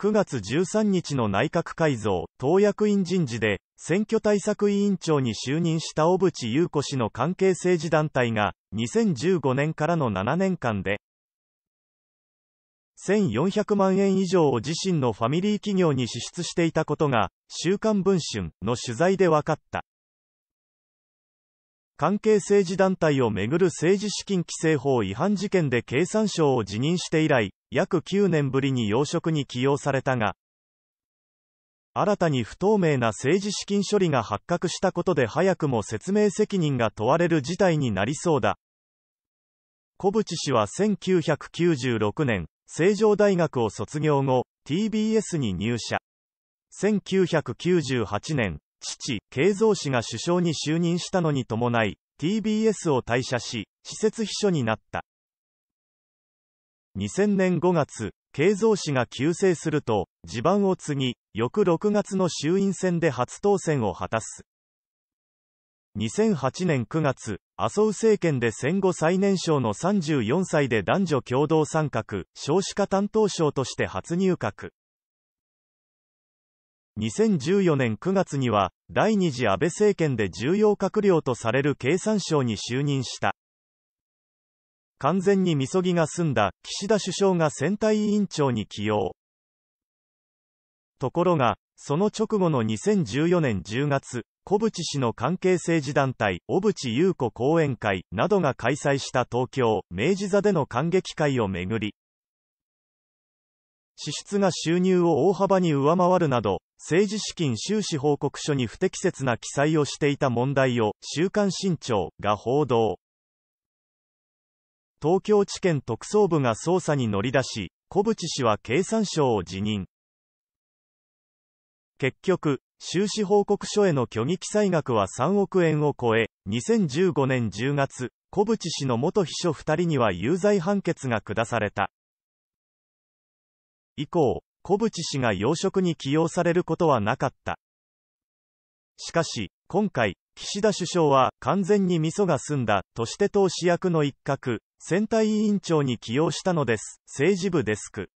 9月13日の内閣改造、党役員人事で、選挙対策委員長に就任した小渕優子氏の関係政治団体が、2015年からの7年間で、1400万円以上を自身のファミリー企業に支出していたことが、週刊文春の取材で分かった。関係政治団体をめぐる政治資金規正法違反事件で経産省を辞任して以来、約9年ぶりに要職に起用されたが、新たに不透明な政治資金処理が発覚したことで早くも説明責任が問われる事態になりそうだ。小渕氏は1996年、成城大学を卒業後、TBS に入社。1998年、父、慶三氏が首相に就任したのに伴い、TBS を退社し、施設秘書になった。2000年5月、慶三氏が急逝すると、地盤を継ぎ、翌6月の衆院選で初当選を果たす。2008年9月、麻生政権で戦後最年少の34歳で男女共同参画、少子化担当省として初入閣。2014年9月には、第2次安倍政権で重要閣僚とされる経産省に就任した。完全にみそぎが済んだ岸田首相が選対委員長に起用。ところが、その直後の2014年10月、小渕氏の関係政治団体、小渕優子講演会などが開催した東京、明治座での観劇会をめぐり、支出が収入を大幅に上回るなど、政治資金収支報告書に不適切な記載をしていた問題を、週刊新潮が報道。東京地検特捜部が捜査に乗り出し、小渕氏は経産省を辞任。結局、収支報告書への虚偽記載額は3億円を超え、2015年10月、小渕氏の元秘書2人には有罪判決が下された。以降、小渕氏が要職に起用されることはなかった。しかし、今回、岸田首相は完全に味噌が済んだとして投資役の一角、選対委員長に起用したのです、政治部デスク。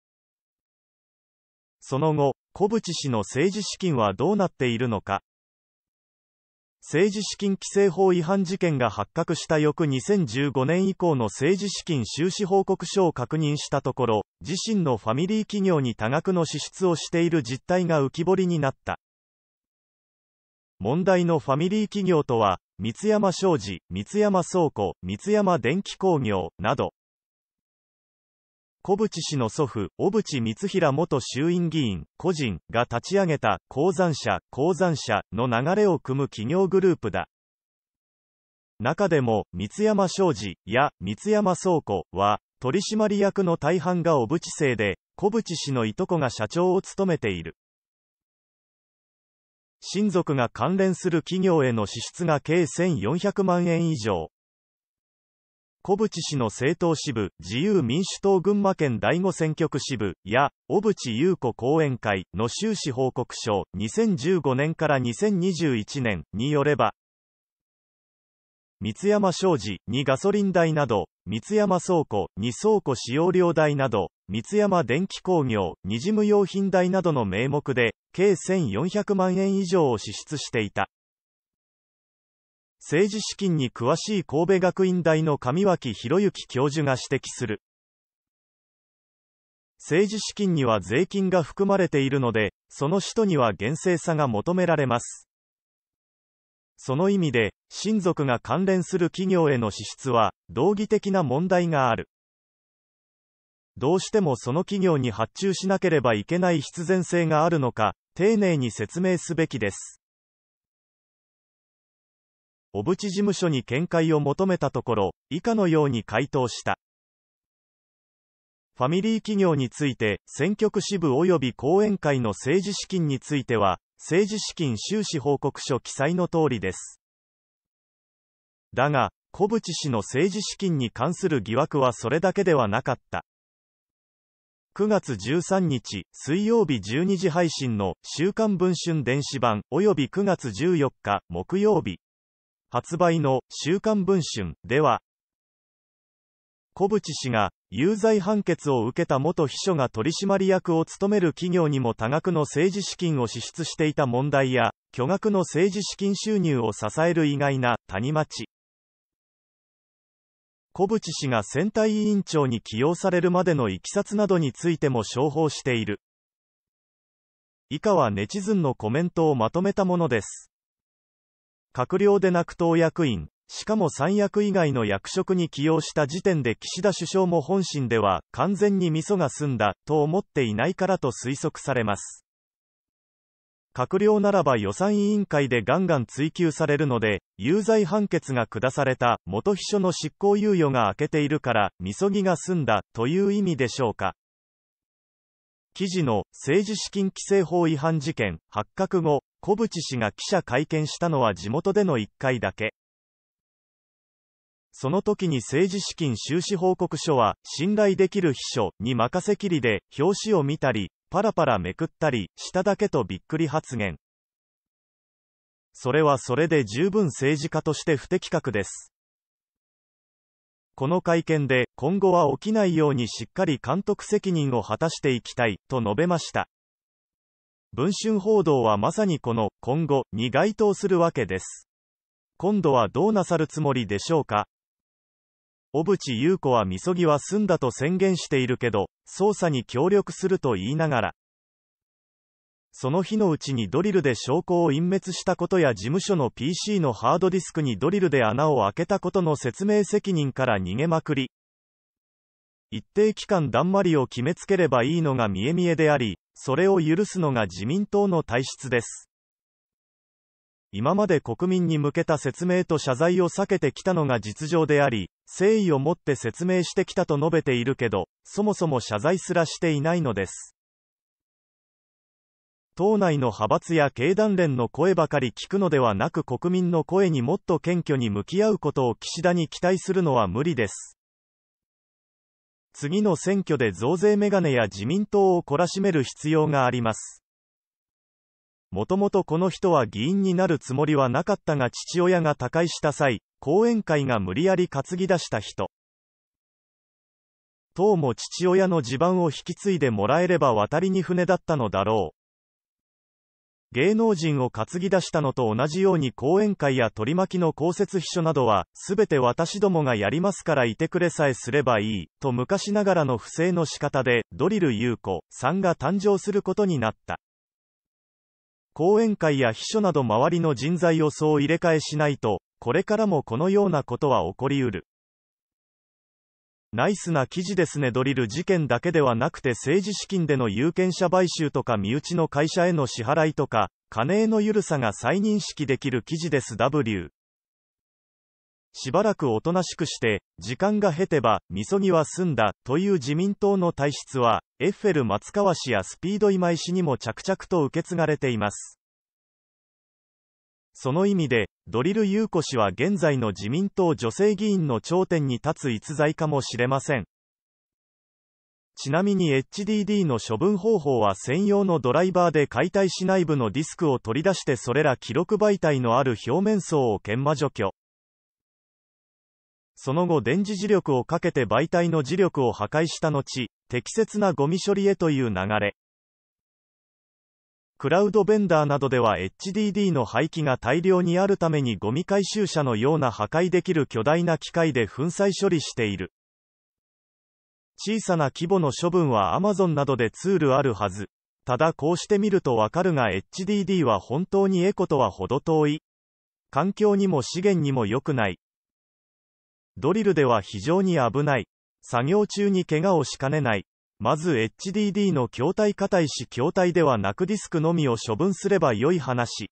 その後、小渕氏の政治資金はどうなっているのか、政治資金規正法違反事件が発覚した翌2015年以降の政治資金収支報告書を確認したところ、自身のファミリー企業に多額の支出をしている実態が浮き彫りになった。問題のファミリー企業とは、三山商事、三山倉庫、三山電機工業など、小渕氏の祖父、小渕光平元衆院議員、個人が立ち上げた、鉱山社、鉱山社の流れを組む企業グループだ。中でも、三山商事や三山倉庫は、取締役の大半が小渕姓で、小渕氏のいとこが社長を務めている。親族が関連する企業への支出が計1400万円以上。小渕氏の政党支部、自由民主党群馬県第5選挙区支部、や、小渕優子講演会の収支報告書、2015年から2021年によれば、三山商事にガソリン代など、三山倉庫に倉庫使用料代など、三山電気工業に事務用品代などの名目で、計1400万円以上を支出していた。政治資金に詳しい神戸学院大の上脇博之教授が指摘する。政治資金には税金が含まれているので、その使途には厳正さが求められます。その意味で、親族が関連する企業への支出は、道義的な問題がある。どうしてもその企業に発注しなければいけない必然性があるのか、丁寧に説明すべきです。小渕事務所に見解を求めたところ、以下のように回答した。ファミリー企業について、選挙区支部及び後援会の政治資金については、政治資金収支報告書記載の通りです。だが、小渕氏の政治資金に関する疑惑はそれだけではなかった。9月13日、水曜日12時配信の週刊文春電子版及び9月14日、木曜日、発売の週刊文春では、小渕氏が有罪判決を受けた元秘書が取締役を務める企業にも多額の政治資金を支出していた問題や、巨額の政治資金収入を支える意外な谷町。小渕氏が選対委員長に起用されるまでのいきさつなどについても商報している。以下はネチズンのコメントをまとめたものです。閣僚でなく党役員、しかも三役以外の役職に起用した時点で岸田首相も本心では完全に味噌が済んだと思っていないからと推測されます。閣僚ならば予算委員会でガンガン追及されるので、有罪判決が下された元秘書の執行猶予が明けているから、みそぎが済んだという意味でしょうか。記事の政治資金規正法違反事件発覚後、小渕氏が記者会見したのは地元での1回だけ。その時に政治資金収支報告書は、信頼できる秘書に任せきりで、表紙を見たり、パラパラめくったり、しただけとびっくり発言。それはそれで十分政治家として不適格です。この会見で、今後は起きないようにしっかり監督責任を果たしていきたい、と述べました。文春報道はまさにこの、今後、に該当するわけです。今度はどうなさるつもりでしょうか小渕優子はみそぎは済んだと宣言しているけど、捜査に協力すると言いながら、その日のうちにドリルで証拠を隠滅したことや事務所の PC のハードディスクにドリルで穴を開けたことの説明責任から逃げまくり、一定期間だんまりを決めつければいいのが見え見えであり、それを許すのが自民党の体質です。今まで国民に向けた説明と謝罪を避けてきたのが実情であり、誠意を持って説明してきたと述べているけど、そもそも謝罪すらしていないのです。党内の派閥や経団連の声ばかり聞くのではなく国民の声にもっと謙虚に向き合うことを岸田に期待するのは無理です。次の選挙で増税メガネや自民党を懲らしめる必要があります。もともとこの人は議員になるつもりはなかったが父親が他界した際、後援会が無理やり担ぎ出した人。党も父親の地盤を引き継いでもらえれば渡りに船だったのだろう。芸能人を担ぎ出したのと同じように講演会や取り巻きの公設秘書などは、すべて私どもがやりますからいてくれさえすればいい、と昔ながらの不正の仕方で、ドリル優子さんが誕生することになった。講演会や秘書など周りの人材をそう入れ替えしないと、これからもこのようなことは起こりうる。ナイスな記事ですねドリル事件だけではなくて政治資金での有権者買収とか身内の会社への支払いとか、金への緩さが再認識できる記事です W。しばらくおとなしくして、時間が経てば、みそぎは済んだ、という自民党の体質は、エッフェル松川氏やスピード今井氏にも着々と受け継がれています。その意味で、ドリル裕子氏は現在の自民党女性議員の頂点に立つ逸材かもしれません。ちなみに HDD の処分方法は専用のドライバーで解体し内部のディスクを取り出してそれら記録媒体のある表面層を研磨除去。その後電磁磁力をかけて媒体の磁力を破壊した後、適切なゴミ処理へという流れ。クラウドベンダーなどでは HDD の廃棄が大量にあるためにゴミ回収車のような破壊できる巨大な機械で粉砕処理している。小さな規模の処分は Amazon などでツールあるはず。ただこうしてみるとわかるが HDD は本当にエコとは程遠い。環境にも資源にも良くない。ドリルでは非常に危ない。作業中に怪我をしかねない。まず HDD の筐体硬いし筐体ではなくディスクのみを処分すれば良い話。